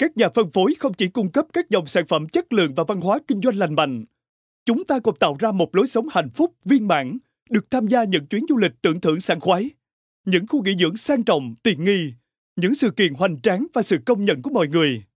Các nhà phân phối không chỉ cung cấp các dòng sản phẩm chất lượng và văn hóa kinh doanh lành mạnh, chúng ta còn tạo ra một lối sống hạnh phúc, viên mãn, được tham gia những chuyến du lịch tưởng thưởng sảng khoái, những khu nghỉ dưỡng sang trọng, tiện nghi, những sự kiện hoành tráng và sự công nhận của mọi người.